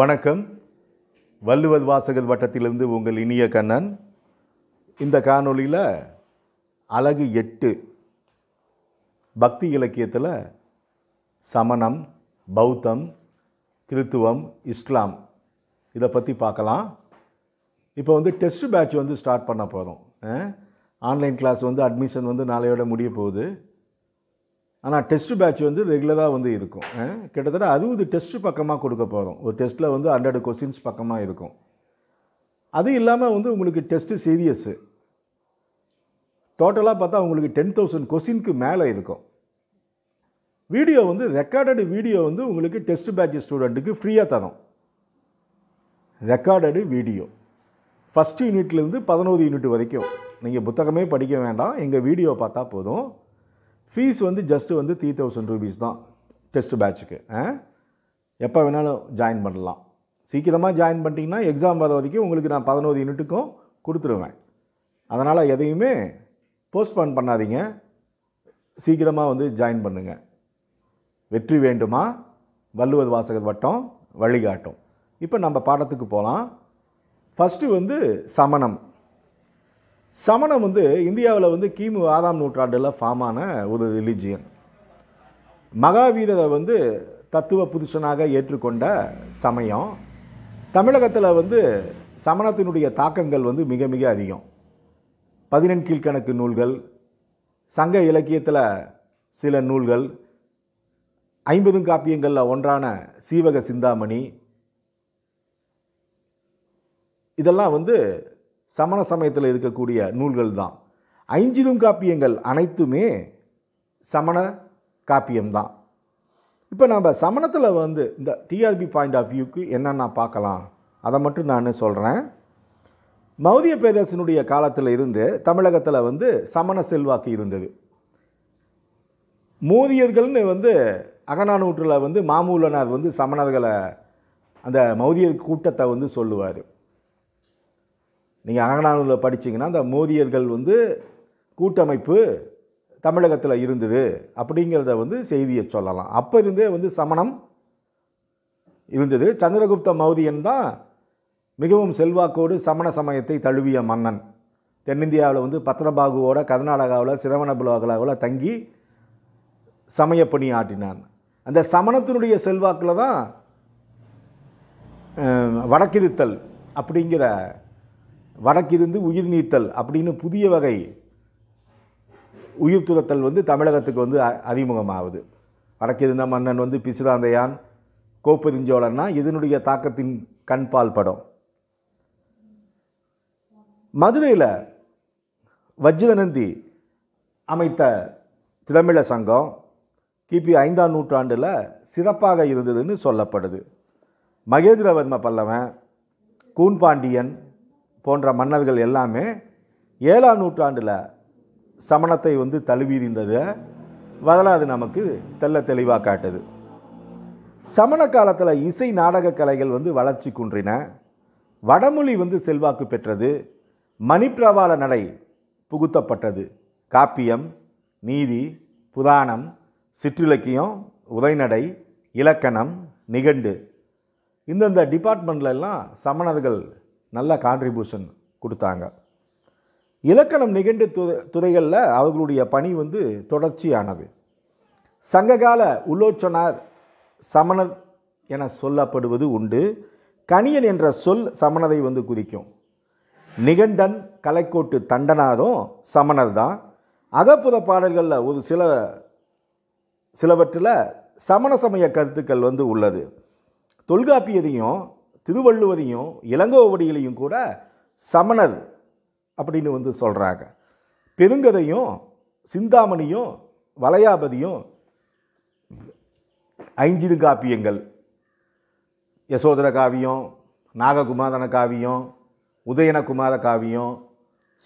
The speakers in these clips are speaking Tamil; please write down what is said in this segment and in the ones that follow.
வணக்கம் வள்ளுவர் வாசகர் வட்டத்திலிருந்து உங்கள் இனிய கண்ணன் இந்த காணொளியில் அழகு எட்டு பக்தி இலக்கியத்தில் சமணம் பௌத்தம் கிறித்துவம் இஸ்லாம் இதை பற்றி பார்க்கலாம் இப்போ வந்து டெஸ்ட் பேட்ச் வந்து ஸ்டார்ட் பண்ண போகிறோம் ஆன்லைன் கிளாஸ் வந்து அட்மிஷன் வந்து நாளையோட முடிய போகுது ஆனால் டெஸ்ட்டு பேட்ச் வந்து ரெகுலராக வந்து இருக்கும் கிட்டத்தட்ட அறுபது டெஸ்ட்டு பக்கமாக கொடுக்க போகிறோம் ஒரு டெஸ்ட்டில் வந்து ஹண்ட்ரட் கொஸ்டின்ஸ் பக்கமாக இருக்கும் அது இல்லாமல் வந்து உங்களுக்கு டெஸ்ட்டு சீரியஸு டோட்டலாக பார்த்தா உங்களுக்கு டென் தௌசண்ட் கொஸ்டினுக்கு மேலே இருக்கும் வீடியோ வந்து ரெக்கார்டடு வீடியோ வந்து உங்களுக்கு டெஸ்ட் பேட்ச் ஸ்டூடெண்ட்டுக்கு ஃப்ரீயாக தரும் ரெக்கார்டடு வீடியோ ஃபஸ்ட் யூனிட்லேருந்து பதினோரு யூனிட் வரைக்கும் நீங்கள் புத்தகமே படிக்க வேண்டாம் எங்கள் வீடியோ பார்த்தா போதும் ஃபீஸ் வந்து ஜஸ்ட்டு வந்து த்ரீ தௌசண்ட் ருபீஸ் தான் டெஸ்ட்டு பேட்சுக்கு எப்போ வேணாலும் ஜாயின் பண்ணலாம் சீக்கிரமாக ஜாயின் பண்ணிட்டீங்கன்னா எக்ஸாம் வர வரைக்கும் உங்களுக்கு நான் பதினோரு யூனிட்டுக்கும் கொடுத்துருவேன் அதனால் எதையுமே போஸ்ட்போன் பண்ணாதீங்க சீக்கிரமாக வந்து ஜாயின் பண்ணுங்கள் வெற்றி வேண்டுமா வள்ளுவர் வாசகர் வட்டம் வழிகாட்டும் இப்போ நம்ம பாடத்துக்கு போகலாம் ஃபஸ்ட்டு வந்து சமணம் சமணம் வந்து இந்தியாவில் வந்து கிமு ஆறாம் நூற்றாண்டில் ஃபார்மான ஒரு ரிலிஜியன் மகாவீரரை வந்து தத்துவ புதுஷனாக ஏற்றுக்கொண்ட சமயம் தமிழகத்தில் வந்து சமணத்தினுடைய தாக்கங்கள் வந்து மிக மிக அதிகம் பதினெண் கீழ்கணக்கு நூல்கள் சங்க இலக்கியத்தில் சில நூல்கள் ஐம்பதும் காப்பியங்களில் ஒன்றான சீவக சிந்தாமணி இதெல்லாம் வந்து சமண சமயத்தில் இருக்கக்கூடிய நூல்கள் தான் ஐஞ்சிலும் காப்பியங்கள் அனைத்துமே சமண காப்பியம்தான் இப்போ நம்ம சமணத்தில் வந்து இந்த டிஆர்பி பாயிண்ட் ஆஃப் வியூக்கு என்னென்ன பார்க்கலாம் அதை மட்டும் நான் சொல்கிறேன் மௌரிய பேதர்சனுடைய காலத்தில் இருந்து தமிழகத்தில் வந்து சமண செல்வாக்கு இருந்தது மோதியர்கள்னு வந்து அகநானூற்றில் வந்து மாமூலனார் வந்து சமணர்களை அந்த மௌதியர் கூட்டத்தை வந்து சொல்லுவார் நீங்கள் அகநானூரில் படித்தீங்கன்னா அந்த மோதியர்கள் வந்து கூட்டமைப்பு தமிழகத்தில் இருந்தது அப்படிங்கிறத வந்து செய்தியை சொல்லலாம் அப்போ இருந்தே வந்து சமணம் இருந்தது சந்திரகுப்த மௌரியன் தான் மிகவும் செல்வாக்கோடு சமண சமயத்தை தழுவிய மன்னன் தென்னிந்தியாவில் வந்து பத்ரபாகுவோட கர்நாடகாவில் சிரவணபுலாகலாவில் தங்கி சமய பணி ஆட்டினான் அந்த சமணத்தினுடைய செல்வாக்கில் தான் வடக்கிருத்தல் அப்படிங்கிற வடக்கிருந்து உயிர் நீத்தல் அப்படின்னு புதிய வகை உயிர் துரத்தல் வந்து தமிழகத்துக்கு வந்து அறிமுகமாகுது வடக்கிருந்த மன்னன் வந்து பிசுராந்தையான் கோப்பெருஞ்சோழன்னா இதனுடைய தாக்கத்தின் கண்பால் படம் மதுரையில் வஜ்ரநந்தி அமைத்த திரமிழ சங்கம் கிபி ஐந்தாம் நூற்றாண்டில் சிறப்பாக இருந்ததுன்னு சொல்லப்படுது மகேந்திரவர்ம பல்லவன் கூன்பாண்டியன் போன்ற மன்னர்கள் எல்லாமே ஏழாம் நூற்றாண்டில் சமணத்தை வந்து தழுவியிருந்ததை வரலாறு நமக்கு தெல்ல தெளிவாக காட்டுது சமண காலத்தில் இசை நாடக கலைகள் வந்து வளர்ச்சி குன்றின வடமொழி வந்து செல்வாக்கு பெற்றது மணிப்பிரவாள நடை புகுத்தப்பட்டது காப்பியம் நீதி புராணம் சிற்றிலக்கியம் உரைநடை இலக்கணம் நிகண்டு இந்தந்த டிபார்ட்மெண்ட்லாம் சமணர்கள் நல்ல கான்ட்ரிபியூஷன் கொடுத்தாங்க இலக்கணம் நிகண்டு து துறைகளில் அவர்களுடைய பணி வந்து தொடர்ச்சியானது சங்ககால உலோச்சனார் சமணர் என சொல்லப்படுவது உண்டு கணியன் என்ற சொல் சமணரை வந்து குறிக்கும் நிகண்டன் கலைக்கோட்டு தண்டனாரும் சமணர் தான் அகப்புற பாடல்களில் ஒரு சில சிலவற்றில் சமண சமய கருத்துக்கள் வந்து உள்ளது தொல்காப்பியதையும் திருவள்ளுவரையும் இளங்கோவடிகளையும் கூட சமணர் அப்படின்னு வந்து சொல்கிறாங்க பெருங்கதையும் சிந்தாமணியும் வலையாபதியும் ஐஞ்சிறு காப்பியங்கள் யசோதர காவியம் நாககுமாரன காவியம் உதயனகுமார காவியம்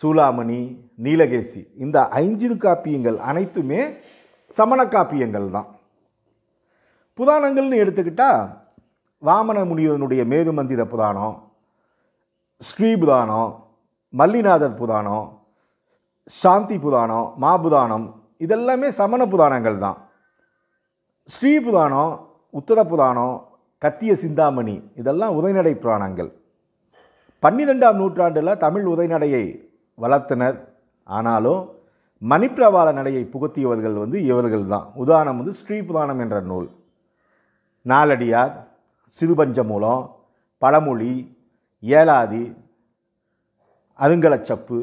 சூலாமணி நீலகேசி இந்த ஐஞ்சிறு காப்பியங்கள் அனைத்துமே சமண காப்பியங்கள் தான் புராணங்கள்னு எடுத்துக்கிட்டால் வாமன முனிவனுடைய மேதுமந்திர புராணம் ஸ்ரீ புராணம் மல்லிநாதர் புராணம் சாந்தி புராணம் மாபுதானம் இதெல்லாமே சமண புராணங்கள் தான் ஸ்ரீ புராணம் உத்தர புராணம் கத்திய சிந்தாமணி இதெல்லாம் உதைநடை புராணங்கள் பன்னிரெண்டாம் நூற்றாண்டில் தமிழ் உதைநடையை வளர்த்தனர் ஆனாலும் மணிப்பிரவாள நடையை புகுத்தியவர்கள் வந்து இவர்கள் தான் உதாரணம் வந்து ஸ்ரீ என்ற நூல் நாலடியார் சிறுபஞ்சமூலம் பழமொழி ஏலாதி அருங்கலச்சப்பு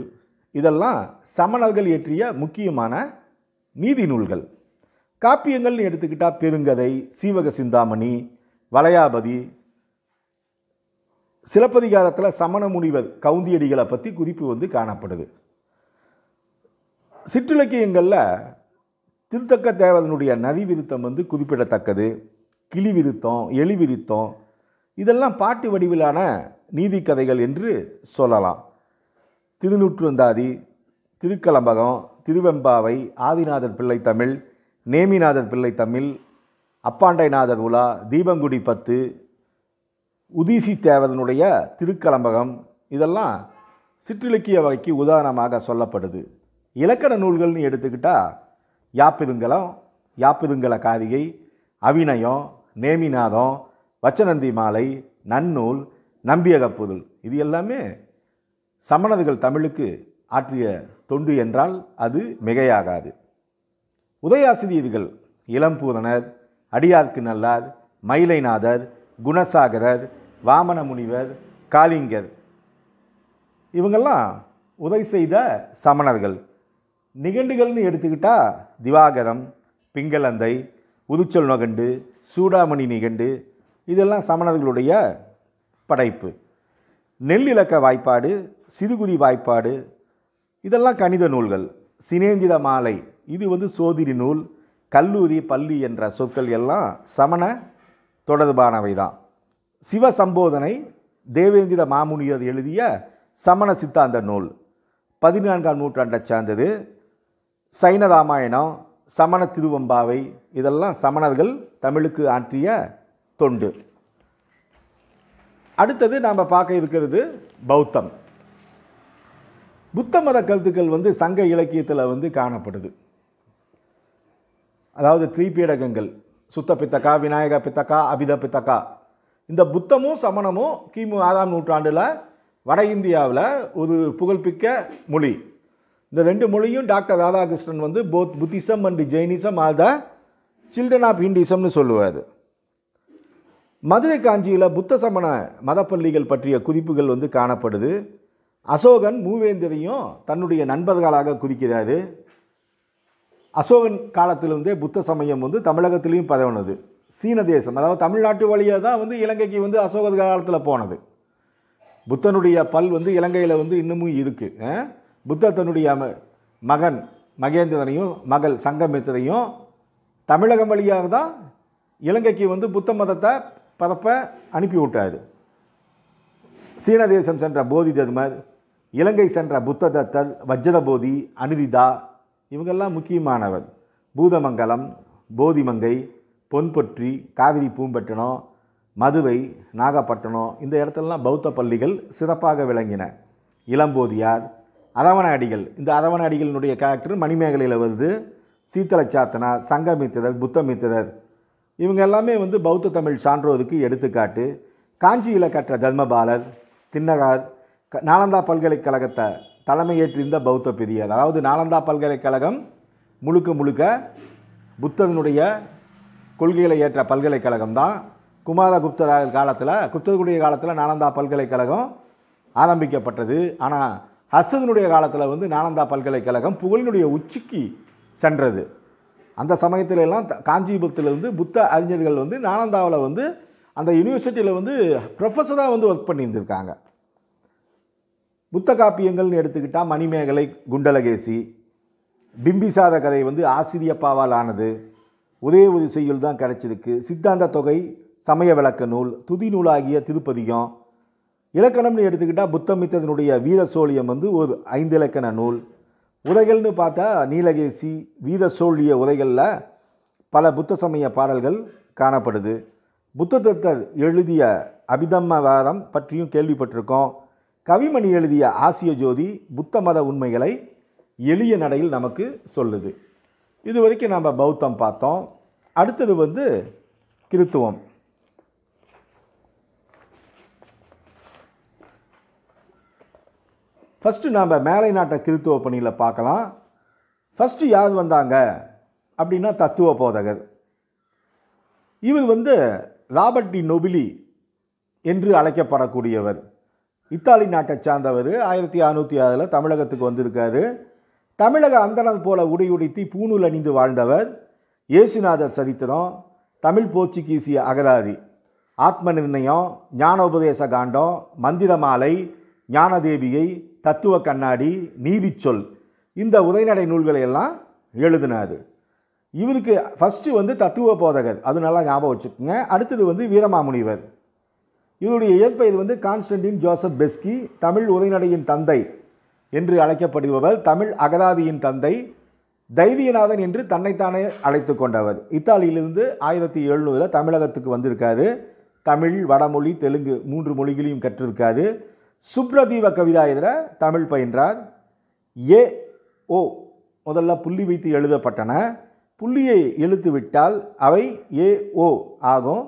இதெல்லாம் சமணர்கள் இயற்றிய முக்கியமான நீதி நூல்கள் காப்பியங்கள்னு எடுத்துக்கிட்டால் பெருங்கதை சீவக சிந்தாமணி வளையாபதி சிலப்பதிகாரத்தில் சமண முனிவர் கவுந்தியடிகளை பற்றி குறிப்பு வந்து காணப்படுது சிற்றிலக்கியங்களில் திருத்தக்க தேவதனுடைய நதி விருத்தம் வந்து குறிப்பிடத்தக்கது கிளி விதித்தோம் எலி விதித்தோம் இதெல்லாம் பாட்டு வடிவிலான நீதி கதைகள் என்று சொல்லலாம் திருநூற்றுந்தாதி திருக்கலம்பகம் திருவெம்பாவை ஆதிநாதர் பிள்ளை தமிழ் நேமிநாதர் பிள்ளை தமிழ் அப்பாண்டைநாதர் உலா தீபங்குடி பத்து உதீசி தேவதனுடைய திருக்கலம்பகம் இதெல்லாம் சிற்றிலக்கிய வகைக்கு உதாரணமாக சொல்லப்படுது இலக்கண நூல்கள்னு எடுத்துக்கிட்டால் யாப்பிதுங்கலம் யாப்பிதுங்கல காதிகை அவிநயம் நேமிநாதம் வச்சநந்தி மாலை நன்னூல் நம்பியகப்புதல் இது எல்லாமே சமணர்கள் தமிழுக்கு ஆற்றிய தொண்டு என்றால் அது மிகையாகாது உதயாசிரியர்கள் இளம்பூதனர் அடியார்க்கு நல்லார் மயிலைநாதர் குணசாகரர் வாமன முனிவர் காளிங்கர் இவங்கெல்லாம் உதவி செய்த சமணர்கள் நிகண்டுகள்னு எடுத்துக்கிட்டால் திவாகரம் பிங்களந்தை உதுச்சல் நகண்டு சூடாமணி நிகண்டு இதெல்லாம் சமணர்களுடைய படைப்பு நெல் இலக்க வாய்ப்பாடு சிறுகுதி வாய்ப்பாடு இதெல்லாம் கணித நூல்கள் சினேந்தித மாலை இது வந்து சோதிரி நூல் கல்லூரி பள்ளி என்ற சொற்கள் எல்லாம் சமண தொடர்பானவை தான் சிவ சம்போதனை தேவேந்திர மாமுனியர் எழுதிய சமண சித்தாந்த நூல் பதினான்காம் நூற்றாண்டை சார்ந்தது சைன ராமாயணம் சமண திருவம்பாவை இதெல்லாம் சமணர்கள் தமிழுக்கு ஆற்றிய தொண்டு அடுத்தது நாம் பார்க்க இருக்கிறது பௌத்தம் புத்த மத கருத்துக்கள் வந்து சங்க இலக்கியத்தில் வந்து காணப்படுது அதாவது திரிபீடகங்கள் சுத்த பித்தக்கா விநாயக பித்தக்கா அபித பித்தக்கா இந்த புத்தமும் சமணமும் கிமு ஆறாம் நூற்றாண்டில் வட இந்தியாவில் ஒரு புகழ்பிக்க மொழி இந்த ரெண்டு மொழியும் டாக்டர் ராதாகிருஷ்ணன் வந்து both Buddhism and Jainism are the children of ஹிண்டிசம்னு சொல்லுவார் மதுரை காஞ்சியில் புத்த சமண மதப்பள்ளிகள் பற்றிய குறிப்புகள் வந்து காணப்படுது அசோகன் மூவேந்தரையும் தன்னுடைய நண்பர்களாக குதிக்கிறார் அசோகன் காலத்திலிருந்தே புத்த சமயம் வந்து தமிழகத்திலையும் பதவினது சீன தேசம் அதாவது தமிழ்நாட்டு வழியாக தான் வந்து இலங்கைக்கு வந்து அசோகர் காலத்தில் போனது புத்தனுடைய பல் வந்து இலங்கையில் வந்து இன்னமும் இருக்குது புத்த தன்னுடைய மகன் மகேந்திரனையும் மகள் சங்கமித்ததையும் தமிழகம் வழியாக தான் இலங்கைக்கு வந்து புத்த மதத்தை பரப்ப அனுப்பி விட்டார் சீன தேசம் சென்ற போதி தர்மர் இலங்கை சென்ற புத்த தத்தர் வஜ்ரபோதி அனிதிதா இவங்கெல்லாம் முக்கியமானவர் பூதமங்கலம் போதிமங்கை பொன்பொற்றி காவிரி பூம்பட்டினம் மதுரை நாகப்பட்டினம் இந்த இடத்துலலாம் பௌத்த பள்ளிகள் சிறப்பாக விளங்கின இளம்போதியார் அரவண அடிகள் இந்த அரவண அடிகளினுடைய கேரக்டர் மணிமேகலையில் வருது சீத்தல சாத்தனா சங்கமித்திரர் புத்தமித்திரர் இவங்க எல்லாமே வந்து பௌத்த தமிழ் சான்றோருக்கு எடுத்துக்காட்டு காஞ்சியில் கற்ற தர்மபாலர் தின்னகார் நாலந்தா பல்கலைக்கழகத்தை தலைமையேற்றிருந்த பௌத்த பெரியார் அதாவது நாலந்தா பல்கலைக்கழகம் முழுக்க முழுக்க புத்தனுடைய கொள்கைகளை ஏற்ற பல்கலைக்கழகம் தான் குமார காலத்தில் குப்தர்களுடைய காலத்தில் நாலந்தா பல்கலைக்கழகம் ஆரம்பிக்கப்பட்டது ஆனால் ஹர்ஷதனுடைய காலத்தில் வந்து நாலந்தா பல்கலைக்கழகம் புகழினுடைய உச்சிக்கு சென்றது அந்த காஞ்சிபுரத்தில் காஞ்சிபுரத்திலிருந்து புத்த அறிஞர்கள் வந்து நாலந்தாவில் வந்து அந்த யூனிவர்சிட்டியில் வந்து ப்ரொஃபஸராக வந்து ஒர்க் பண்ணியிருந்திருக்காங்க புத்த காப்பியங்கள்னு எடுத்துக்கிட்டால் மணிமேகலை குண்டலகேசி பிம்பிசாத கதை வந்து ஆசிரியப்பாவால் ஆனது உதய உதவி செய்யுள் தான் கிடச்சிருக்கு சித்தாந்த தொகை சமய விளக்க நூல் துதி நூலாகிய திருப்பதிகம் இலக்கணம்னு எடுத்துக்கிட்டால் புத்தமித்தனுடைய வீர சோழியம் வந்து ஒரு ஐந்து இலக்கண நூல் உரைகள்னு பார்த்தா நீலகேசி வீர சோழிய உரைகளில் பல புத்த சமய பாடல்கள் காணப்படுது புத்த தத்தர் எழுதிய அபிதம்ம வாரம் பற்றியும் கேள்விப்பட்டிருக்கோம் கவிமணி எழுதிய ஆசிய ஜோதி புத்த மத உண்மைகளை எளிய நடையில் நமக்கு சொல்லுது இது வரைக்கும் நாம் பௌத்தம் பார்த்தோம் அடுத்தது வந்து கிறித்துவம் ஃபஸ்ட்டு நாம் மேலை நாட்டை கிறித்துவ பணியில் பார்க்கலாம் ஃபஸ்ட்டு யார் வந்தாங்க அப்படின்னா தத்துவ போதகர் இவர் வந்து ராபர்ட் டி நொபிலி என்று அழைக்கப்படக்கூடியவர் இத்தாலி நாட்டை சார்ந்தவர் ஆயிரத்தி அறுநூற்றி ஆறில் தமிழகத்துக்கு வந்திருக்காரு தமிழக அந்தனர் போல உடை உடையுடைத்தி பூணூல் அணிந்து வாழ்ந்தவர் இயேசுநாதர் சரித்திரம் தமிழ் போர்ச்சுகீசிய அகராதி ஆத்ம நிர்ணயம் ஞானோபதேச காண்டம் மந்திரமாலை ஞானதேவியை தத்துவ கண்ணாடி நீதிச்சொல் இந்த உரைநடை நூல்களை எல்லாம் எழுதினார் இவருக்கு ஃபஸ்ட்டு வந்து தத்துவ போதகர் அது நல்லா ஞாபகம் வச்சுக்கோங்க அடுத்தது வந்து வீரமாமுனிவர் இவருடைய இயற்பெயர் வந்து கான்ஸ்டன்டின் ஜோசப் பெஸ்கி தமிழ் உரைநடையின் தந்தை என்று அழைக்கப்படுபவர் தமிழ் அகராதியின் தந்தை தைரியநாதன் என்று தன்னைத்தானே அழைத்து கொண்டவர் இத்தாலியிலிருந்து ஆயிரத்தி எழுநூறில் தமிழகத்துக்கு வந்திருக்காரு தமிழ் வடமொழி தெலுங்கு மூன்று மொழிகளையும் கற்றிருக்காரு சுப்ரதீப கவிதா இதில் தமிழ் பயின்றார் ஏ ஓ முதல்ல புள்ளி வைத்து எழுதப்பட்டன புள்ளியை எழுத்து விட்டால் அவை ஏ ஓ ஆகும்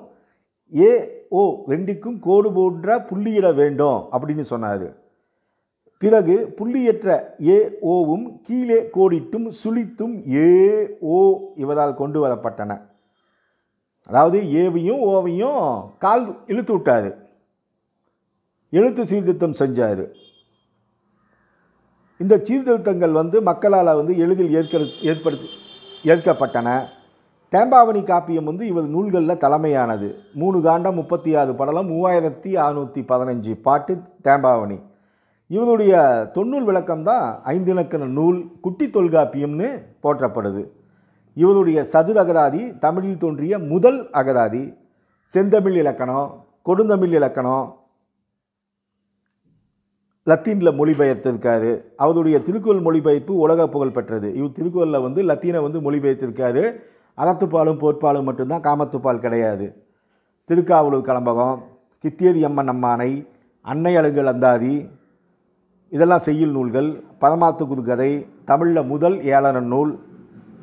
ஏ ஓ ரெண்டுக்கும் கோடு போன்ற புள்ளியிட வேண்டும் அப்படின்னு சொன்னார் பிறகு புள்ளியற்ற ஏ ஓவும் கீழே கோடிட்டும் சுழித்தும் ஏ ஓ இவதால் கொண்டு வரப்பட்டன அதாவது ஏவையும் ஓவையும் கால் இழுத்து விட்டாரு எழுத்து சீர்திருத்தம் செஞ்சார் இந்த சீர்திருத்தங்கள் வந்து மக்களால் வந்து எளிதில் ஏற்க ஏற்படுத்தி ஏற்கப்பட்டன தேம்பாவணி காப்பியம் வந்து இவர் நூல்களில் தலைமையானது மூணு காண்டம் முப்பத்தி ஆறு படலம் மூவாயிரத்தி அறுநூற்றி பதினஞ்சு பாட்டு தேம்பாவணி இவருடைய தொன்னூல் விளக்கம் தான் ஐந்திலக்கண நூல் குட்டி தொல்காப்பியம்னு போற்றப்படுது இவருடைய சதுர அகராதி தமிழில் தோன்றிய முதல் அகராதி செந்தமிழ் இலக்கணம் கொடுந்தமிழ் இலக்கணம் லத்தீனில் மொழிபெயர்த்திருக்காரு அவருடைய திருக்குறள் மொழிபெயர்ப்பு உலக புகழ் பெற்றது இவர் திருக்குறளில் வந்து லத்தீனை வந்து மொழிபெயர்த்திருக்காரு அறத்துப்பாலும் போர்ப்பாலும் மட்டும்தான் காமத்துப்பால் கிடையாது திருக்காவலூர் கலம்பகம் கித்தியதி அம்மன் அம்மானை அன்னை அழுங்கல் அந்தாதி இதெல்லாம் செய்யுள் நூல்கள் பரமாத்து குதுகதை தமிழில் முதல் ஏளன நூல்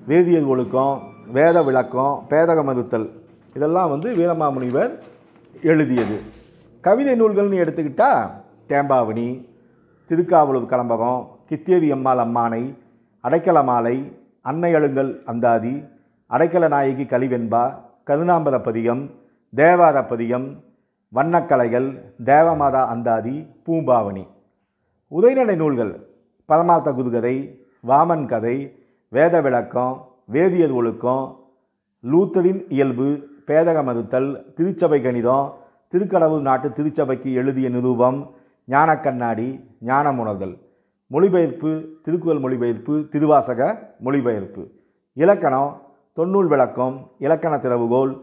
வேதியல் ஒழுக்கம் வேத விளக்கம் பேதக மறுத்தல் இதெல்லாம் வந்து வீரமாமுனிவர் எழுதியது கவிதை நூல்கள்னு எடுத்துக்கிட்டால் தேம்பாவணி திருக்காவலூர் கலம்பகம் கித்தேரி அம்மாள் அம்மானை அடைக்கல மாலை அன்னையழுங்கல் அந்தாதி அடைக்கல நாயகி கலிவெண்பா கருணாம்பர பதியம் தேவார பதியம் வண்ணக்கலைகள் தேவமாதா அந்தாதி பூம்பாவணி உதயநடை நூல்கள் பரமார்த்த குதுகதை வாமன் கதை வேத விளக்கம் வேதியர் ஒழுக்கம் லூத்தரின் இயல்பு பேதக மறுத்தல் திருச்சபை கணிதம் திருக்கடவுள் நாட்டு திருச்சபைக்கு எழுதிய நிரூபம் ஞான கண்ணாடி ஞானம் உணர்தல் மொழிபெயர்ப்பு திருக்குறள் மொழிபெயர்ப்பு திருவாசக மொழிபெயர்ப்பு இலக்கணம் தொன்னூல் விளக்கம் இலக்கண திறவுகோல்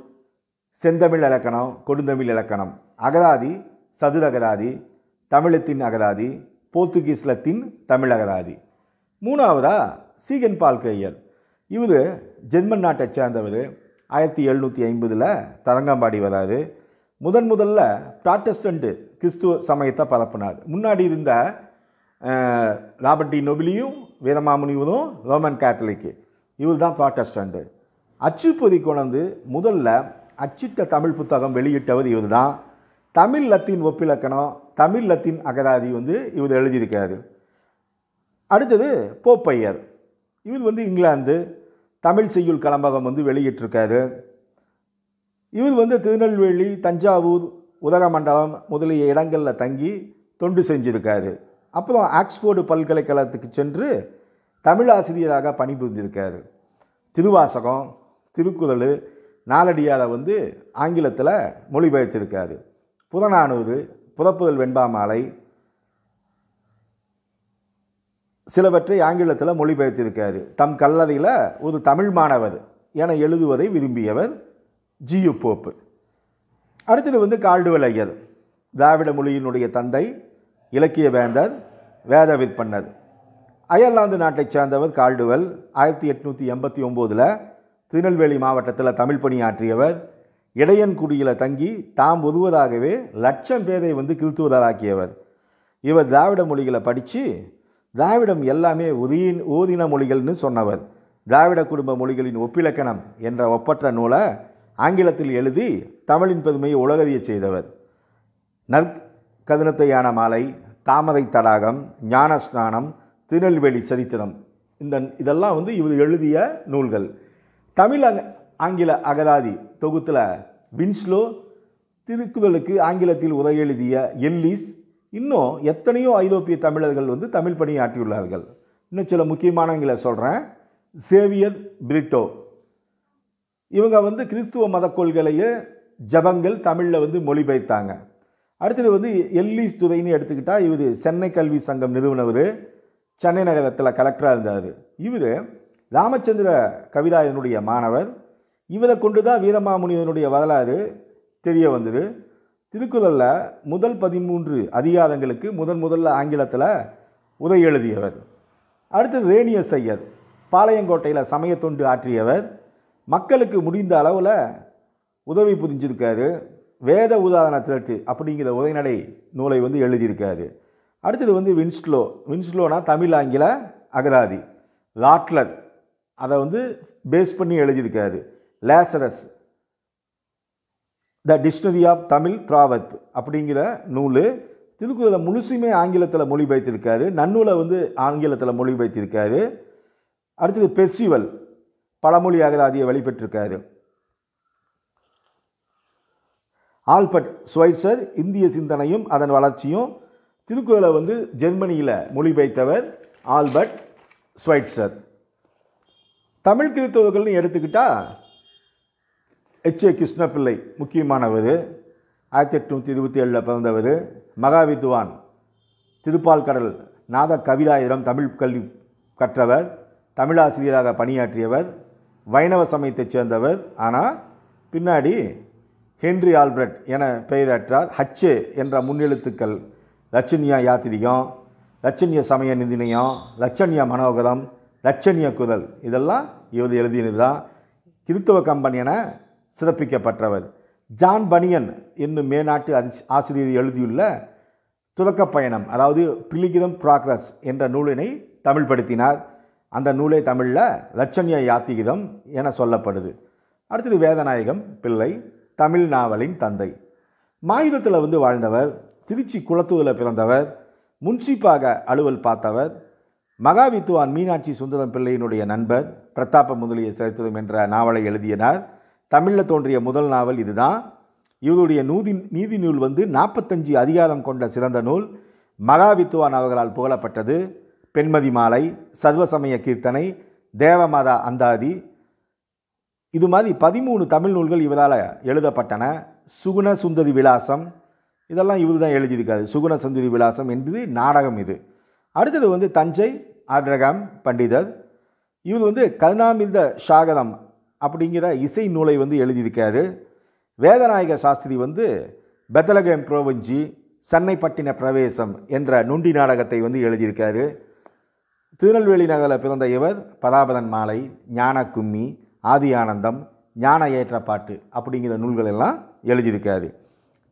செந்தமிழ் இலக்கணம் கொடுந்தமிழ் இலக்கணம் அகராதி சதுர அகராதி தமிழத்தின் அகராதி போர்த்துகீஸ்லத்தின் தமிழ் அகராதி மூணாவதா சீகன் பால்கையர் இவர் ஜெர்மன் நாட்டை சேர்ந்தவர் ஆயிரத்தி எழுநூற்றி ஐம்பதில் தரங்கம்பாடி வராது முதன் முதல்ல ப்ராட்டஸ்டண்ட்டு கிறிஸ்துவ சமயத்தை பரப்புனார் முன்னாடி இருந்த ராபர்ட் நொபிலியும் வீரமாமுனிவரும் ரோமன் கேத்தலிக்கு இவர் தான் ப்ராட்டஸ்டண்ட்டு அச்சுப்பொதி கொண்டு முதல்ல அச்சிட்ட தமிழ் புத்தகம் வெளியிட்டவர் இவர் தான் தமிழ் லத்தீன் ஒப்பிலக்கணம் தமிழ் லத்தீன் அகராதி வந்து இவர் எழுதியிருக்கார் அடுத்தது போப்பையர் இவர் வந்து இங்கிலாந்து தமிழ் செய்யுள் கலம்பகம் வந்து வெளியிட்டிருக்காரு இவர் வந்து திருநெல்வேலி தஞ்சாவூர் உதகமண்டலம் முதலிய இடங்களில் தங்கி தொண்டு செஞ்சுருக்காரு அப்புறம் ஆக்ஸ்போர்டு பல்கலைக்கழகத்துக்கு சென்று தமிழ் ஆசிரியராக பணிபுரிஞ்சிருக்காரு திருவாசகம் திருக்குறள் நாலடியாரை வந்து ஆங்கிலத்தில் மொழிபெயர்த்திருக்காரு புறநானூறு புறப்புதல் வெண்பாமாலை சிலவற்றை ஆங்கிலத்தில் மொழிபெயர்த்திருக்காரு தம் கல்லறையில் ஒரு தமிழ் மாணவர் என எழுதுவதை விரும்பியவர் ஜியு போப்பு அடுத்தது வந்து கால்டுவல் ஐயர் திராவிட மொழியினுடைய தந்தை இலக்கிய வேந்தர் வேத விற்பன்னர் அயர்லாந்து நாட்டைச் சேர்ந்தவர் கால்டுவல் ஆயிரத்தி எட்நூற்றி எண்பத்தி ஒம்போதில் திருநெல்வேலி மாவட்டத்தில் தமிழ் பணியாற்றியவர் இடையன்குடியில் தங்கி தாம் ஒருவராகவே லட்சம் பேரை வந்து கிறித்துவராக்கியவர் இவர் திராவிட மொழிகளை படித்து திராவிடம் எல்லாமே உதயின் ஓதின மொழிகள்னு சொன்னவர் திராவிட குடும்ப மொழிகளின் ஒப்பிலக்கணம் என்ற ஒப்பற்ற நூலை ஆங்கிலத்தில் எழுதி தமிழின் பெருமையை உலகறிய செய்தவர் நற்கதினத்தையான மாலை தாமரை தடாகம் ஞானஸ்நானம் திருநெல்வேலி சரித்திரம் இந்த இதெல்லாம் வந்து இவர் எழுதிய நூல்கள் தமிழ் ஆங்கில அகராதி தொகுத்தில் வின்ஸ்லோ திருக்குறளுக்கு ஆங்கிலத்தில் உரை எழுதிய எல்லிஸ் இன்னும் எத்தனையோ ஐரோப்பிய தமிழர்கள் வந்து தமிழ் பணியாற்றியுள்ளார்கள் இன்னும் சில முக்கியமானவங்களை சொல்கிறேன் சேவியர் பிரிட்டோ இவங்க வந்து கிறிஸ்துவ மத கொள்கையிலேயே ஜபங்கள் தமிழில் வந்து மொழிபெயர்த்தாங்க அடுத்தது வந்து எல்லி துறைன்னு எடுத்துக்கிட்டால் இவர் சென்னை கல்வி சங்கம் நிறுவனவர் சென்னை நகரத்தில் கலெக்டராக இருந்தார் இவர் ராமச்சந்திர கவிதாயனுடைய மாணவர் இவரை கொண்டு தான் வீரமாமுனிவனுடைய வரலாறு தெரிய வந்தது திருக்குறளில் முதல் பதிமூன்று அதிகாரங்களுக்கு முதன் முதல்ல ஆங்கிலத்தில் உரை எழுதியவர் அடுத்தது ரேணிய சையர் பாளையங்கோட்டையில் சமய தொண்டு ஆற்றியவர் மக்களுக்கு முடிந்த அளவில் உதவி புரிஞ்சிருக்காரு வேத உதாரண திரட்டு அப்படிங்கிற உரைநடை நூலை வந்து எழுதியிருக்காரு அடுத்தது வந்து வின்ஸ்லோ வின்ஸ்லோனா தமிழ் ஆங்கில அகராதி லாட்லர் அதை வந்து பேஸ் பண்ணி எழுதியிருக்காரு Lazarus the dictionary of Tamil proverbs அப்படிங்கிற நூல் திருக்குறளை முழுசுமே ஆங்கிலத்தில் மொழிபெயர்த்திருக்காரு நன்னூலை வந்து ஆங்கிலத்தில் மொழிபெயர்த்திருக்காரு அடுத்தது பெர்சிவல் பழமொழி அகராதியை வழிபெற்றிருக்காரு ஆல்பர்ட் ஸ்வைட்சர் இந்திய சிந்தனையும் அதன் வளர்ச்சியும் திருக்குறளை வந்து ஜெர்மனியில் மொழிபெயர்த்தவர் ஆல்பர்ட் ஸ்வைட்சர் தமிழ் கிறித்தவர்கள்னு எடுத்துக்கிட்டால் எச் ஏ கிருஷ்ணப்பிள்ளை முக்கியமானவர் ஆயிரத்தி எட்நூற்றி இருபத்தி ஏழில் பிறந்தவர் மகாவித்வான் திருப்பால் கடல் நாத கவிதாயிரம் தமிழ் கல்வி கற்றவர் தமிழாசிரியராக பணியாற்றியவர் வைணவ சமயத்தைச் சேர்ந்தவர் ஆனால் பின்னாடி ஹென்ரி ஆல்பர்ட் என பெயராற்றார் ஹச்சே என்ற முன்னெழுத்துக்கள் லட்சணிய யாத்திரிகம் லட்சணிய சமய நிதிநயம் லட்சணிய மனோகதம் லட்சணிய குரல் இதெல்லாம் இவர் எழுதியது தான் கிறித்துவ கம்பன் என சிறப்பிக்கப்பட்டவர் ஜான் பனியன் என்னும் மேநாட்டு ஆசிரியர் எழுதியுள்ள துவக்க பயணம் அதாவது பிலிகிரம் ப்ராக்ரஸ் என்ற நூலினை தமிழ்படுத்தினார் அந்த நூலே தமிழில் லட்சண்ய யாத்திகிதம் என சொல்லப்படுது அடுத்தது வேதநாயகம் பிள்ளை தமிழ் நாவலின் தந்தை மாயுதத்தில் வந்து வாழ்ந்தவர் திருச்சி குளத்தூரில் பிறந்தவர் முன்சிப்பாக அலுவல் பார்த்தவர் மகாவித்துவான் மீனாட்சி சுந்தரம் பிள்ளையினுடைய நண்பர் பிரதாப முதலிய சரித்திரம் என்ற நாவலை எழுதியனர் தமிழில் தோன்றிய முதல் நாவல் இதுதான் இவருடைய நூதி நீதி நூல் வந்து நாற்பத்தஞ்சு அதிகாரம் கொண்ட சிறந்த நூல் மகாவித்துவான் அவர்களால் புகழப்பட்டது பெண்மதி மாலை சர்வசமய கீர்த்தனை தேவமாதா அந்தாதி இது மாதிரி பதிமூணு தமிழ் நூல்கள் இவரால் எழுதப்பட்டன சுகுண சுந்தரி விலாசம் இதெல்லாம் இவர் தான் எழுதியிருக்காரு சுகுண சுந்தரி விலாசம் என்பது நாடகம் இது அடுத்தது வந்து தஞ்சை ஆட்ரகம் பண்டிதர் இவர் வந்து கருணாமிர்த சாகரம் அப்படிங்கிற இசை நூலை வந்து எழுதியிருக்காரு வேதநாயக சாஸ்திரி வந்து பெத்தலகம் புரோவஞ்சி சென்னைப்பட்டின பிரவேசம் என்ற நுண்டி நாடகத்தை வந்து எழுதியிருக்காரு திருநெல்வேலி நகரில் பிறந்த இவர் பதாபதன் மாலை ஞான கும்மி ஆதி ஆனந்தம் ஞான ஏற்றப்பாட்டு அப்படிங்கிற நூல்கள் எல்லாம் எழுதியிருக்காரு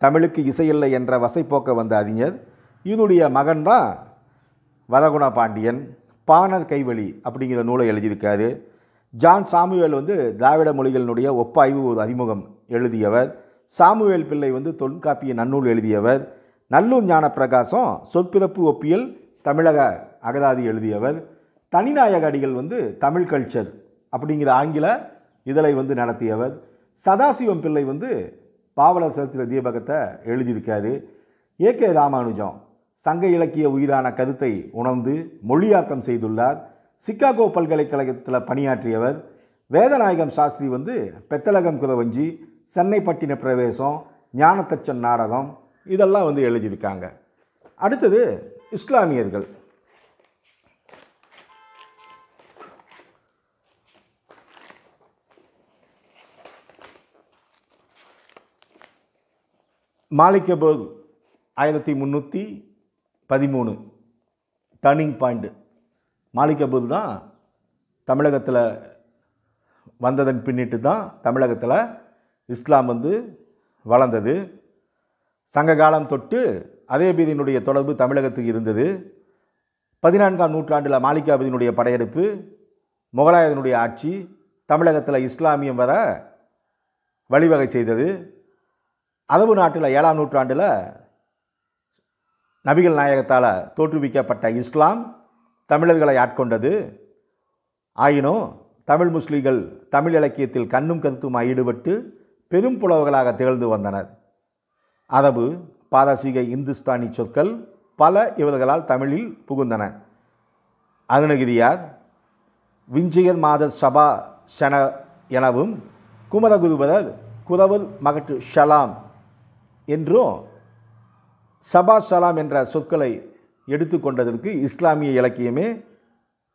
தமிழுக்கு இசையில்லை என்ற வசைப்போக்க வந்த அறிஞர் இதனுடைய மகன் தான் வரகுண பாண்டியன் பாணர் கைவழி அப்படிங்கிற நூலை எழுதியிருக்காரு ஜான் சாமுவேல் வந்து திராவிட மொழிகளினுடைய ஒப்பாய்வு ஒரு அறிமுகம் எழுதியவர் சாமுவேல் பிள்ளை வந்து தொல்காப்பிய நன்னூல் எழுதியவர் நல்லூர் ஞான பிரகாசம் சொற்பிறப்பு ஒப்பியல் தமிழக அகதாதி எழுதியவர் தனிநாயக அடிகள் வந்து தமிழ் கல்ச்சர் அப்படிங்கிற ஆங்கில இதழை வந்து நடத்தியவர் சதாசிவம் பிள்ளை வந்து பாவலர் சரித்திர தீபகத்தை எழுதியிருக்காரு ஏ கே ராமானுஜம் சங்க இலக்கிய உயிரான கருத்தை உணர்ந்து மொழியாக்கம் செய்துள்ளார் சிக்காகோ பல்கலைக்கழகத்தில் பணியாற்றியவர் வேதநாயகம் சாஸ்திரி வந்து பெத்தலகம் குதவஞ்சி பட்டின பிரவேசம் ஞானத்தச்சன் நாடகம் இதெல்லாம் வந்து எழுதியிருக்காங்க அடுத்தது இஸ்லாமியர்கள் மாலிக்கபர்க் ஆயிரத்தி முந்நூற்றி பதிமூணு டர்னிங் பாயிண்ட்டு மாலிக்கபர்க் தான் தமிழகத்தில் வந்ததன் பின்னிட்டு தான் தமிழகத்தில் இஸ்லாம் வந்து வளர்ந்தது சங்க காலம் தொட்டு அதேபீதியினுடைய தொடர்பு தமிழகத்துக்கு இருந்தது பதினான்காம் நூற்றாண்டில் மாலிகாபதியினுடைய படையெடுப்பு முகலாயதனுடைய ஆட்சி தமிழகத்தில் இஸ்லாமியம் வர வழிவகை செய்தது அளவு நாட்டில் ஏழாம் நூற்றாண்டில் நபிகள் நாயகத்தால் தோற்றுவிக்கப்பட்ட இஸ்லாம் தமிழர்களை ஆட்கொண்டது ஆயினும் தமிழ் முஸ்லீம்கள் தமிழ் இலக்கியத்தில் கண்ணும் கருத்துமாக ஈடுபட்டு பெரும் புலவர்களாக திகழ்ந்து வந்தனர் அதபு பாரசீக இந்துஸ்தானி சொற்கள் பல இவர்களால் தமிழில் புகுந்தன அருணகிரியார் விஞ்சியர் மாதர் சபா சன எனவும் குமரகுருபரர் குரவர் மகட்டு ஷலாம் என்றும் சபா ஷலாம் என்ற சொற்களை எடுத்துக்கொண்டதற்கு இஸ்லாமிய இலக்கியமே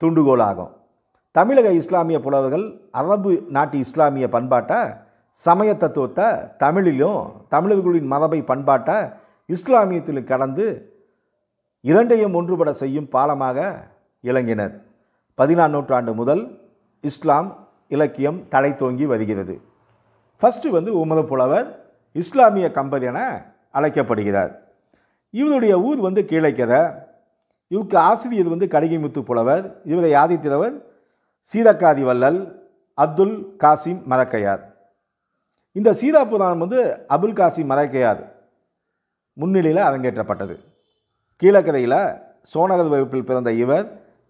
துண்டுகோளாகும் தமிழக இஸ்லாமிய புலவர்கள் அரபு நாட்டு இஸ்லாமிய பண்பாட்டை சமய தத்துவத்தை தமிழிலும் தமிழர்களின் மரபை பண்பாட்டை இஸ்லாமியத்தில் கடந்து இரண்டையும் ஒன்றுபட செய்யும் பாலமாக இலங்கினர் பதினாறு நூற்றாண்டு முதல் இஸ்லாம் இலக்கியம் தலை தோங்கி வருகிறது ஃபஸ்ட்டு வந்து உமது புலவர் இஸ்லாமிய கம்பதி என அழைக்கப்படுகிறார் இவருடைய ஊர் வந்து கீழக்கத இவருக்கு ஆசிரியர் வந்து கடிகைமுத்து புலவர் இவரை ஆதித்திரவர் சீதக்காதி வல்லல் அப்துல் காசிம் மரக்கையார் இந்த சீரா புராணம் வந்து அபுல் காசிம் மரக்கையார் முன்னிலையில் அரங்கேற்றப்பட்டது கீழக்கதையில் சோனகர் வகுப்பில் பிறந்த இவர்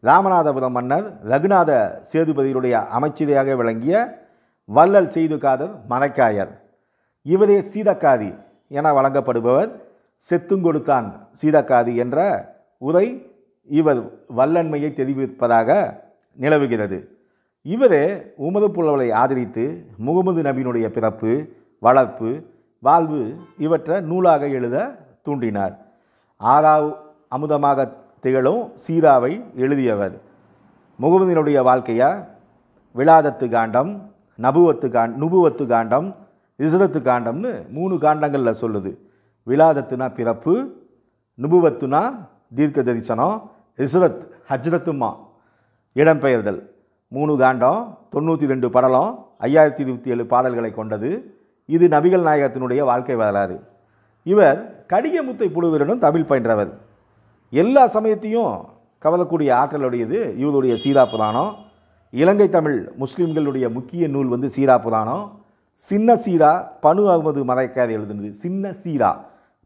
ராமநாதபுரம் மன்னர் ரகுநாத சேதுபதியுடைய அமைச்சரையாக விளங்கிய வள்ளல் செய்துகாதர் மணக்காயர் இவரே சீதக்காதி என வழங்கப்படுபவர் செத்துங்கொடுத்தான் சீதக்காதி என்ற உரை இவர் வல்லன்மையை தெரிவிப்பதாக நிலவுகிறது இவரே உமது புலவலை ஆதரித்து முகமது நபியினுடைய பிறப்பு வளர்ப்பு வாழ்வு இவற்றை நூலாக எழுத தூண்டினார் ஆறாவ் அமுதமாக திகழும் சீதாவை எழுதியவர் முகமதினுடைய வாழ்க்கையா விழாதத்து காண்டம் நபுவத்து காண்ட் நுபுவத்து காண்டம் இசுரத்து காண்டம்னு மூணு காண்டங்களில் சொல்லுது விழாதத்துனா பிறப்பு நுபுவத்துனா தீர்க்க தரிசனம் இசுரத் ஹஜ்ரத்துமா இடம்பெயர்தல் மூணு காண்டம் தொண்ணூற்றி ரெண்டு படலம் ஐயாயிரத்தி இருபத்தி ஏழு பாடல்களை கொண்டது இது நபிகள் நாயகத்தினுடைய வாழ்க்கை வரலாறு இவர் கடிகமுத்தை புழுவீரனும் தமிழ் பயின்றவர் எல்லா சமயத்தையும் கவலக்கூடிய ஆற்றலுடையது இவருடைய சீரா புதானம் இலங்கை தமிழ் முஸ்லீம்களுடைய முக்கிய நூல் வந்து சீரா புதானம் சின்ன சீரா பனு அகமது மலைக்காயர் எழுதுனது சின்ன சீரா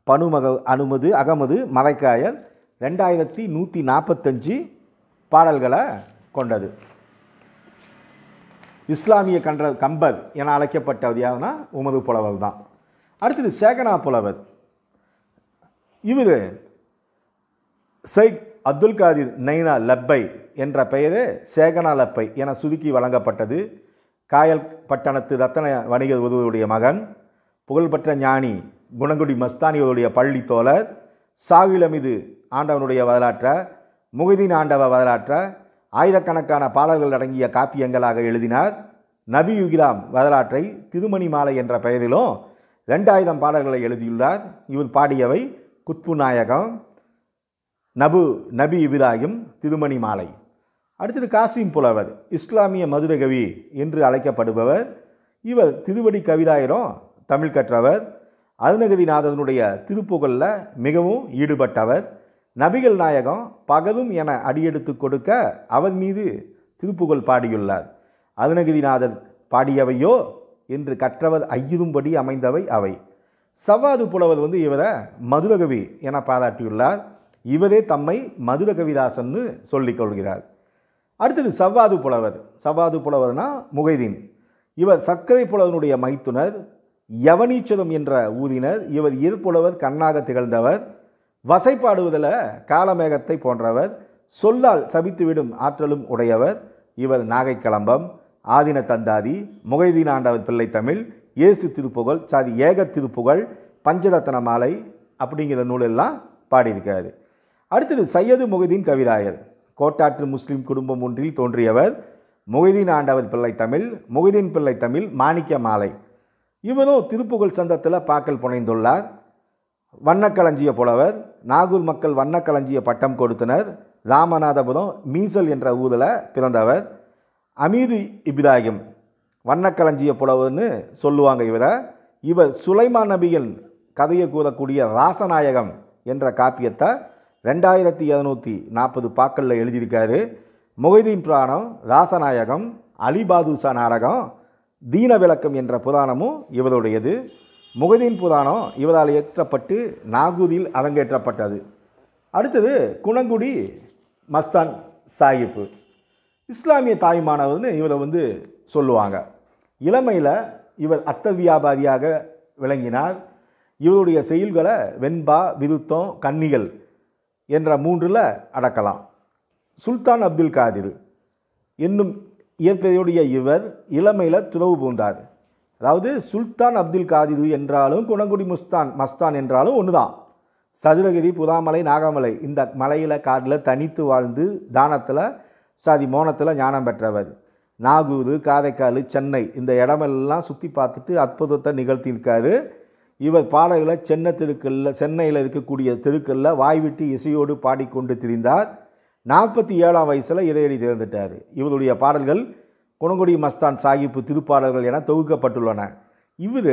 பனு மக அனுமது அகமது மலைக்காயர் ரெண்டாயிரத்தி நூற்றி நாற்பத்தஞ்சு பாடல்களை கொண்டது இஸ்லாமிய கன்ற கம்பர் என அழைக்கப்பட்டது யாருன்னா உமது புலவர் தான் அடுத்தது சேகனா புலவர் இவர் சைக் அப்துல் காதிர் நைனா லப்பை என்ற பெயரே சேகனா லப்பை என சுதுக்கி வழங்கப்பட்டது காயல் பட்டணத்து ரத்தன வணிகர் ஒருவருடைய மகன் புகழ்பெற்ற ஞானி குணங்குடி மஸ்தானியருடைய பள்ளி தோழர் மீது ஆண்டவனுடைய வரலாற்றை முகதீன் ஆண்டவ வரலாற்றை ஆயிரக்கணக்கான பாடல்கள் அடங்கிய காப்பியங்களாக எழுதினார் நபி யுகிராம் வரலாற்றை திருமணி மாலை என்ற பெயரிலும் ரெண்டாயிரம் பாடல்களை எழுதியுள்ளார் இவர் பாடியவை குத்பு நாயகம் நபு நபி இப்ராஹிம் திருமணி மாலை அடுத்தது காசிம் புலவர் இஸ்லாமிய மதுரகவி என்று அழைக்கப்படுபவர் இவர் திருவடி கவிதாயிரம் தமிழ் கற்றவர் அருணகிரிநாதனுடைய திருப்புகழில் மிகவும் ஈடுபட்டவர் நபிகள் நாயகம் பகதும் என அடியெடுத்து கொடுக்க அவர் மீது திருப்புகழ் பாடியுள்ளார் அருணகிரிநாதர் பாடியவையோ என்று கற்றவர் ஐயுதும்படி அமைந்தவை அவை சவ்வாது புலவர் வந்து இவரை மதுரகவி என பாராட்டியுள்ளார் இவரே தம்மை மதுரகவிதாசன்னு கொள்கிறார் அடுத்தது சவ்வாது புலவர் சவ்வாது புலவர்னா முகைதீன் இவர் சர்க்கரை புலவனுடைய மைத்துனர் யவனீச்சரம் என்ற ஊதினர் இவர் இருப்புலவர் கண்ணாக திகழ்ந்தவர் வசைப்பாடுவதில் காலமேகத்தை போன்றவர் சொல்லால் சபித்துவிடும் ஆற்றலும் உடையவர் இவர் நாகை கிளம்பம் ஆதின தந்தாதி முகைதீன் ஆண்டவர் பிள்ளை தமிழ் இயேசு திருப்புகழ் சாதி ஏக திருப்புகழ் பஞ்சரத்ன மாலை அப்படிங்கிற நூலெல்லாம் பாடியிருக்காரு அடுத்தது சையது முகைதீன் கவிதாயர் கோட்டாற்று முஸ்லீம் குடும்பம் ஒன்றில் தோன்றியவர் முகைதீன் ஆண்டவர் பிள்ளை தமிழ் முகைதீன் பிள்ளை தமிழ் மாணிக்க மாலை இவரும் திருப்புகழ் சந்தத்தில் பாக்கல் புனைந்துள்ளார் வண்ணக்களஞ்சிய புலவர் நாகூர் மக்கள் வண்ணக்களஞ்சிய பட்டம் கொடுத்தனர் ராமநாதபுரம் மீசல் என்ற ஊரில் பிறந்தவர் அமீது இப்ராஹிம் வண்ணக்களஞ்சிய புலவர்னு சொல்லுவாங்க இவரை இவர் சுலைமான் நபியின் கதையை கூறக்கூடிய ராசநாயகம் என்ற காப்பியத்தை ரெண்டாயிரத்தி இரநூத்தி நாற்பது பாக்களில் எழுதியிருக்காரு முகைதீன் புராணம் ராசநாயகம் அலிபாதுசா நாடகம் தீன விளக்கம் என்ற புராணமும் இவருடையது முகதீன் புராணம் இவரால் இயற்றப்பட்டு நாகூரில் அரங்கேற்றப்பட்டது அடுத்தது குணங்குடி மஸ்தான் சாஹிப்பு இஸ்லாமிய தாய்மானவர்னு இவரை வந்து சொல்லுவாங்க இளமையில் இவர் அத்த வியாபாரியாக விளங்கினார் இவருடைய செயல்களை வெண்பா விருத்தம் கன்னிகள் என்ற மூன்றில் அடக்கலாம் சுல்தான் அப்துல் காதிர் என்னும் இயற்கையுடைய இவர் இளமையில் துறவு பூண்டார் அதாவது சுல்தான் அப்துல் காதிது என்றாலும் குணங்குடி முஸ்தான் மஸ்தான் என்றாலும் ஒன்று தான் சதுரகிரி புதாமலை நாகமலை இந்த மலையில் காட்டில் தனித்து வாழ்ந்து தானத்தில் சாதி மோனத்தில் ஞானம் பெற்றவர் நாகூர் காரைக்கால் சென்னை இந்த இடமெல்லாம் சுற்றி பார்த்துட்டு அற்புதத்தை நிகழ்த்தியிருக்காரு இவர் பாடல்களை சென்னை தெருக்களில் சென்னையில் இருக்கக்கூடிய தெருக்களில் வாய்விட்டு இசையோடு பாடிக்கொண்டு திரிந்தார் நாற்பத்தி ஏழாம் வயசில் இறையடி திறந்துட்டார் இவருடைய பாடல்கள் குணங்குடி மஸ்தான் சாகிப்பு திருப்பாடல்கள் என தொகுக்கப்பட்டுள்ளன இவர்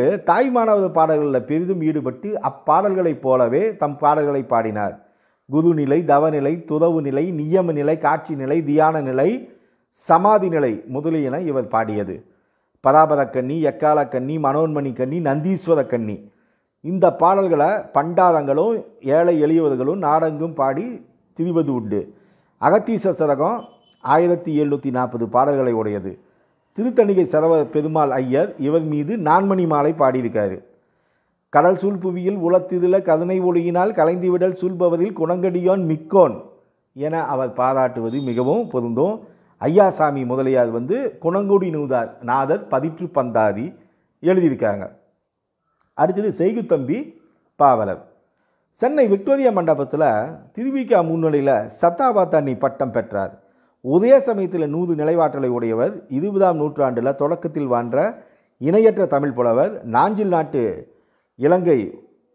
மாணவர் பாடல்களில் பெரிதும் ஈடுபட்டு அப்பாடல்களைப் போலவே தம் பாடல்களை பாடினார் குருநிலை தவநிலை துறவு நிலை நியம நிலை காட்சி நிலை தியான நிலை சமாதி நிலை முதலியன இவர் பாடியது பதாபத கண்ணி எக்கால கண்ணி மனோன்மணி கண்ணி நந்தீஸ்வர கண்ணி இந்த பாடல்களை பண்டாரங்களும் ஏழை எளியவர்களும் நாடெங்கும் பாடி திரிவது உண்டு அகத்தீச சதகம் ஆயிரத்தி எழுநூற்றி நாற்பது பாடல்களை உடையது திருத்தணிகை சரவ பெருமாள் ஐயர் இவர் மீது நான்மணி மாலை பாடியிருக்கார் கடல் சூழ் புவியில் உலத்திருள கதனை ஒளியினால் கலைந்துவிடல் சூழ்பவரில் குணங்கடியோன் மிக்கோன் என அவர் பாராட்டுவது மிகவும் பொருந்தும் ஐயாசாமி முதலியார் வந்து குணங்குடி நூதார் நாதர் பதிற்று பந்தாதி எழுதியிருக்காங்க அடுத்தது செய்குத்தம்பி பாவலர் சென்னை விக்டோரியா மண்டபத்தில் திருவிகா முன்னிலையில் சத்தாபாத்தானி பட்டம் பெற்றார் உதய சமயத்தில் நூது நிலைவாற்றலை உடையவர் இருபதாம் நூற்றாண்டில் தொடக்கத்தில் வாழ்ந்த இணையற்ற தமிழ் புலவர் நாஞ்சில் நாட்டு இலங்கை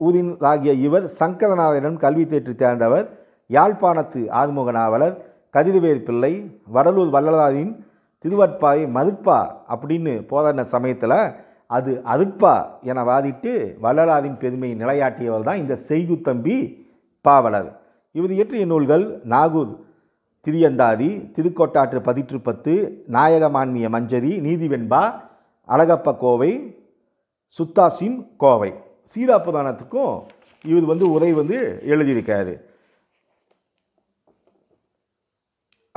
ஊதின் ஆகிய இவர் சங்கரநாதனிடம் கல்வி தேற்றி தேர்ந்தவர் யாழ்ப்பாணத்து ஆறுமுக நாவலர் கதிரவேர் பிள்ளை வடலூர் வல்லலாரின் திருவட்பாய் மதுப்பா அப்படின்னு போதன சமயத்தில் அது அதுப்பா என வாதிட்டு வள்ளலாரின் பெருமையை நிலையாட்டியவர் தான் இந்த செய்குத்தம்பி பாவலர் இவர் இயற்றிய நூல்கள் நாகூர் திரியந்தாதி திருக்கோட்டாற்று பதிற்றுப்பத்து நாயகமான்மிய மஞ்சரி நீதிவெண்பா அழகப்ப கோவை சுத்தாசிம் கோவை சீராப்புதானத்துக்கும் இவர் வந்து உரை வந்து எழுதியிருக்காரு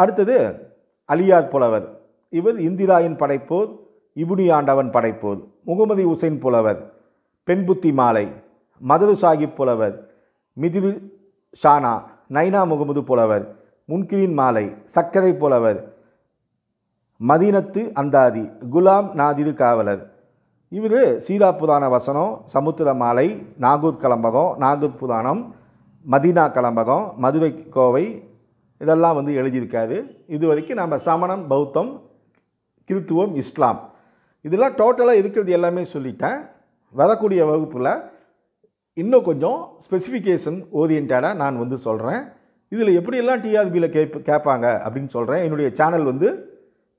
அடுத்தது அலியார் புலவர் இவர் இந்திராயின் படைப்போர் இபுனி ஆண்டவன் படைப்போர் முகமதி உசைன் புலவர் பெண்புத்தி மாலை மதுரு சாஹிப் புலவர் மிதிரு ஷானா நைனா முகமது புலவர் முன்கிரின் மாலை சக்கரை போலவர் மதீனத்து அந்தாதி குலாம் நாதிரு காவலர் இவர் சீதா புராண வசனம் சமுத்திர மாலை நாகூர் கலம்பகம் நாகூர் புராணம் மதீனா கலம்பகம் மதுரை கோவை இதெல்லாம் வந்து எழுதியிருக்காரு இது வரைக்கும் நம்ம சமணம் பௌத்தம் கிறித்துவம் இஸ்லாம் இதெல்லாம் டோட்டலாக இருக்கிறது எல்லாமே சொல்லிட்டேன் வரக்கூடிய வகுப்பில் இன்னும் கொஞ்சம் ஸ்பெசிஃபிகேஷன் ஓரியன்டாக நான் வந்து சொல்கிறேன் இதில் எப்படியெல்லாம் டிஆர்பியில் கேட்ப கேட்பாங்க அப்படின்னு சொல்கிறேன் என்னுடைய சேனல் வந்து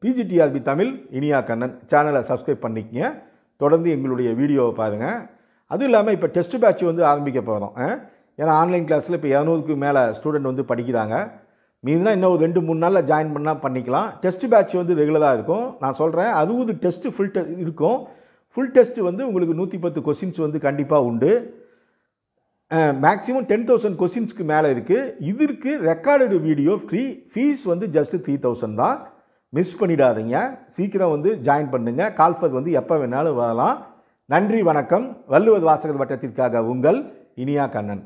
பிஜிடிஆர்பி தமிழ் இனியா கண்ணன் சேனலை சப்ஸ்கிரைப் பண்ணிக்கங்க தொடர்ந்து எங்களுடைய வீடியோவை பாருங்கள் அதுவும் இல்லாமல் இப்போ டெஸ்ட் பேட்ச் வந்து ஆரம்பிக்க போகிறோம் ஏன்னா ஆன்லைன் கிளாஸில் இப்போ இரநூறுக்கு மேலே ஸ்டூடெண்ட் வந்து படிக்கிறாங்க மீதுனா இன்னும் ஒரு ரெண்டு மூணு நாளில் ஜாயின் பண்ணால் பண்ணிக்கலாம் டெஸ்ட் பேட்ச் வந்து ரெகுலராக இருக்கும் நான் சொல்கிறேன் அதுவும் டெஸ்ட்டு ஃபுல் டெ இருக்கும் ஃபுல் டெஸ்ட்டு வந்து உங்களுக்கு நூற்றி பத்து கொஸ்டின்ஸ் வந்து கண்டிப்பாக உண்டு மேக்ஸிமம் டென் தௌசண்ட் கொஸ்டின்ஸ்க்கு மேலே இருக்குது இதற்கு ரெக்கார்டு வீடியோ ஃப்ரீ ஃபீஸ் வந்து ஜஸ்ட்டு த்ரீ தௌசண்ட் தான் மிஸ் பண்ணிடாதீங்க சீக்கிரம் வந்து ஜாயின் பண்ணுங்கள் கால்ஃபர் வந்து எப்போ வேணாலும் வரலாம் நன்றி வணக்கம் வள்ளுவர் வாசகர் வட்டத்திற்காக உங்கள் இனியா கண்ணன்